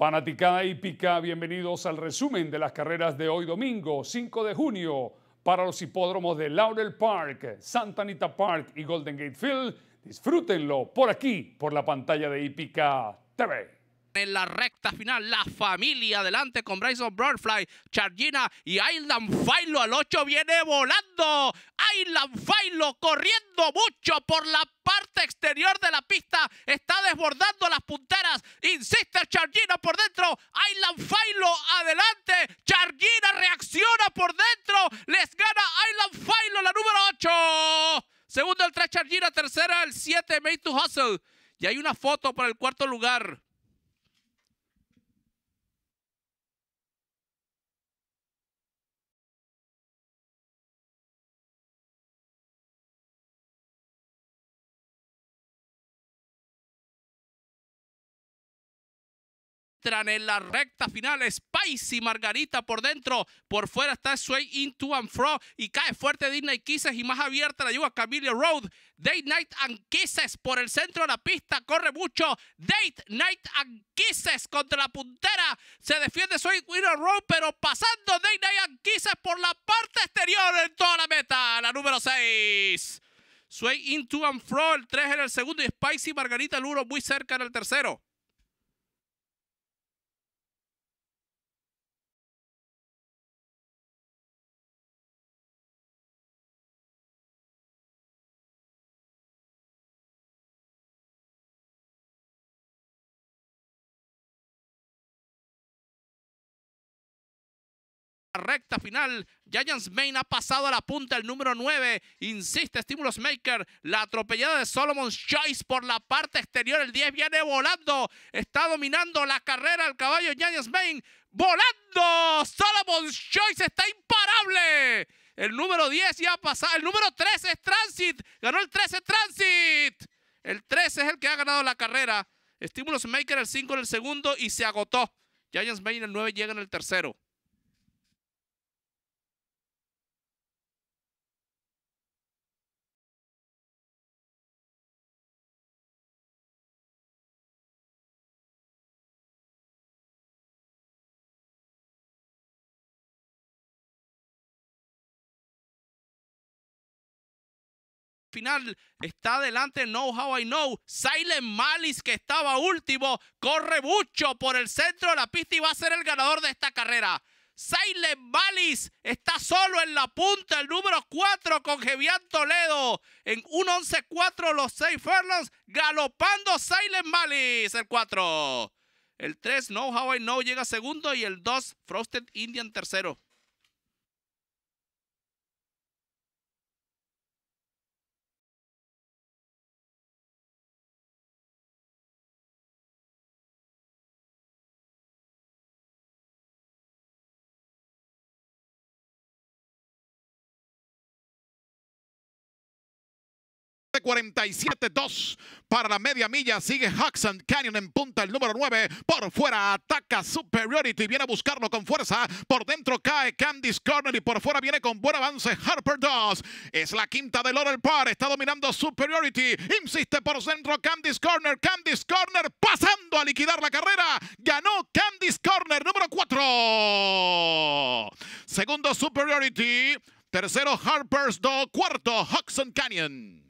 Panaticada hípica, bienvenidos al resumen de las carreras de hoy domingo 5 de junio para los hipódromos de Laurel Park, Santa Anita Park y Golden Gate Field. Disfrútenlo por aquí, por la pantalla de hípica TV en la recta final. La familia adelante con Bryson Broadfly, Chargina y Island Failo. Al 8 viene volando. Island Failo corriendo mucho por la parte exterior de la pista. Está desbordando las punteras. Insiste Chargina por dentro. Island Failo adelante. Chargina reacciona por dentro. Les gana Island Failo la número 8. Segundo el 3 Chargina. Tercera el 7 Made to Hustle. Y hay una foto para el cuarto lugar. en la recta final. Spicy Margarita por dentro. Por fuera está Sway Into and Fro. Y cae fuerte Disney Kisses y más abierta la lleva Camille Road. Date Night and Kisses por el centro de la pista. Corre mucho. Date Night and Kisses contra la puntera. Se defiende Sway Into Road, pero pasando Date Night and Kisses por la parte exterior en toda la meta. La número 6. Sway Into and Fro, el 3 en el segundo y Spicy Margarita el Luro muy cerca en el tercero. recta final. Giants Main ha pasado a la punta el número 9. Insiste Stimulus Maker. La atropellada de Solomon's Choice por la parte exterior. El 10 viene volando. Está dominando la carrera el caballo Giants Main. Volando. Solomon's Choice está imparable. El número 10 ya ha pasado. El número 13 es Transit. Ganó el 13 Transit. El 13 es el que ha ganado la carrera. Stimulus Maker el 5 en el segundo y se agotó. Giants Main el 9 llega en el tercero. final está adelante Know How I Know. Silent Malice, que estaba último, corre mucho por el centro de la pista y va a ser el ganador de esta carrera. Silent Malice está solo en la punta, el número 4 con Jevian Toledo. En 11-4 los 6 Fernands, galopando Silent Malice, el 4. El 3, No How I Know, llega segundo y el 2, Frosted Indian tercero. 47-2 para la media milla. Sigue Hudson Canyon en punta, el número 9. Por fuera ataca Superiority. Viene a buscarlo con fuerza. Por dentro cae Candice Corner y por fuera viene con buen avance Harper 2. Es la quinta de Laurel Park Está dominando Superiority. Insiste por centro Candice Corner. Candice Corner pasando a liquidar la carrera. Ganó Candice Corner, número 4. Segundo Superiority. Tercero Harper's Dos Cuarto Hudson Canyon.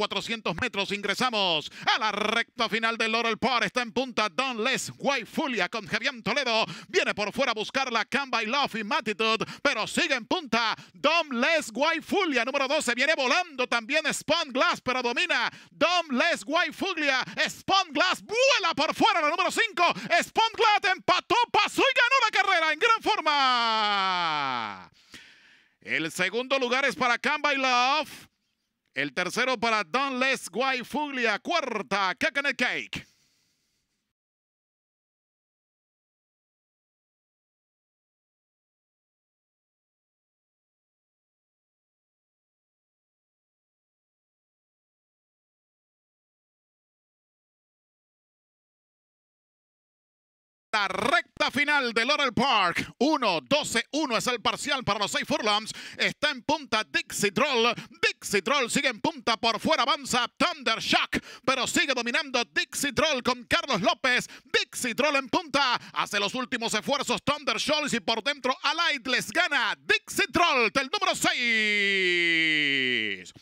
400 metros ingresamos a la recta final del Laurel Park. Está en punta Don Les Fulia con Javier Toledo. Viene por fuera a buscar la Camba Love y Matitude, pero sigue en punta Don Les Fulia, número 12. Viene volando también Spawn Glass, pero domina Don Les Fulia. Spawn Glass vuela por fuera la número 5. Spawn Glass empató, pasó y ganó la carrera en gran forma. El segundo lugar es para Camba by Love. El tercero para Don Les Guay Fuglia. Cuarta, Coconut Cake. La recta final de Laurel Park. 1-12-1 es el parcial para los seis furlongs. Está en punta Dixie Troll. Dixie Troll sigue en punta, por fuera avanza Thunder Shock, pero sigue dominando Dixie Troll con Carlos López. Dixie Troll en punta, hace los últimos esfuerzos Thunder y por dentro Alight les gana Dixie Troll del número 6.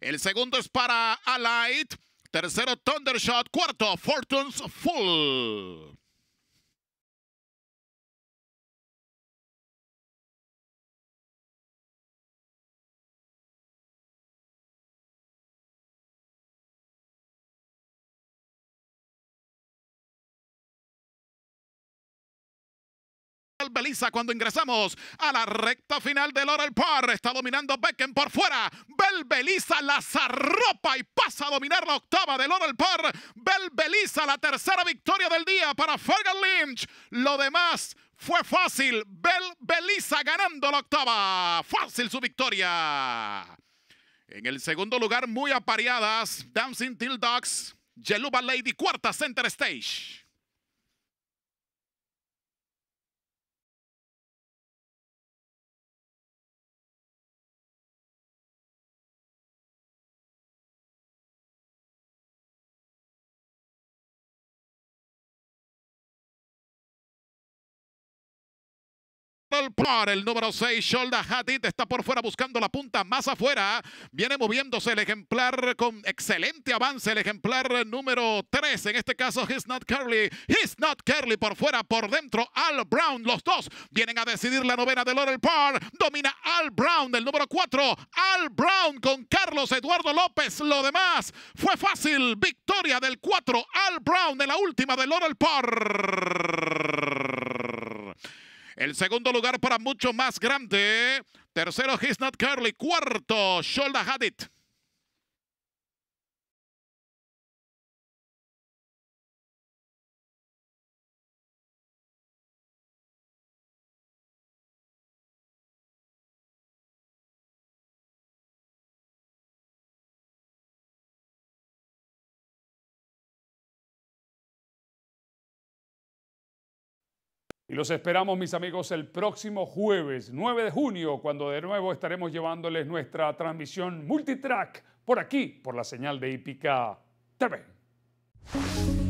El segundo es para Alight, tercero Thundershot, cuarto Fortunes Full. Beliza cuando ingresamos a la recta final de Oral Park. Está dominando Becken por fuera. Bel Beliza la zarropa y pasa a dominar la octava del Oral Park. Bel Beliza la tercera victoria del día para Fergal Lynch. Lo demás fue fácil. Bel Beliza ganando la octava. Fácil su victoria. En el segundo lugar, muy apareadas, Dancing Till Dogs, Yeluba Lady, cuarta Center Stage. el número 6, Shoulder Hadid, está por fuera buscando la punta más afuera. Viene moviéndose el ejemplar con excelente avance, el ejemplar número 3, en este caso He's Not Curly. He's Not Curly por fuera, por dentro, Al Brown. Los dos vienen a decidir la novena de Laurel Park. Domina Al Brown, el número 4, Al Brown con Carlos Eduardo López. Lo demás fue fácil, victoria del 4, Al Brown de la última de Laurel Park. El segundo lugar para mucho más grande. Tercero, He's Not Curly. Cuarto, Shoulda It. Y los esperamos, mis amigos, el próximo jueves 9 de junio, cuando de nuevo estaremos llevándoles nuestra transmisión multitrack por aquí, por la señal de Hípica TV.